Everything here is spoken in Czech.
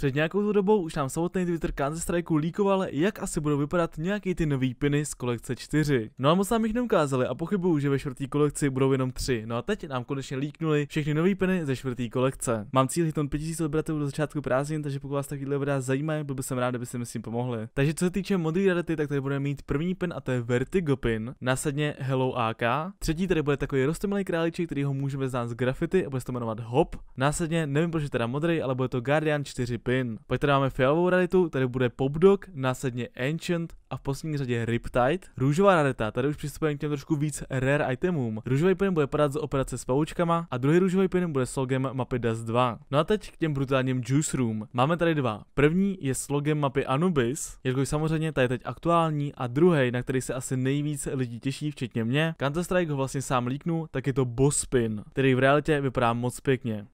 Před nějakou tu dobou už nám samotný Twitter counter Strikeu líkoval, jak asi budou vypadat nějaký ty nový piny z kolekce 4. No a moc nám jich neukázali a pochybuju, že ve čtvrtý kolekci budou jenom 3. No a teď nám konečně líknuli všechny nový piny ze čtvrtý kolekce. Mám cíl hitnout 5000 odběratelů do začátku prázdnin, takže pokud vás takovýhle videa zajímá, byl bych jsem rád, kdybyste mi s tím pomohli. Takže co se týče modrý rarity, tak tady budeme mít první pin a to je Vertigo pin, následně Hello AK. Třetí tady bude takový rostomilý králiček, který ho můžeme znát z graffiti a bude se to jmenovat Hop. Následně, nevím proč je teda modrý, ale bude to Guardian 4 pin spin. Pak tady máme fialovou raritu, tady bude Popdog, následně Ancient a v poslední řadě Riptide. Růžová rarita, tady už přistupujeme k těm trošku víc rare itemům. Růžový pin bude padat z operace s paučkama a druhý růžový pin bude slogem mapy Dust 2. No a teď k těm brutálním Juice Room. Máme tady dva. První je slogem mapy Anubis, jakož samozřejmě ta je teď aktuální a druhý, na který se asi nejvíc lidí těší, včetně mě. Counter Strike ho vlastně sám líknu, tak je to boss pin, který v realitě vypadá moc pěkně.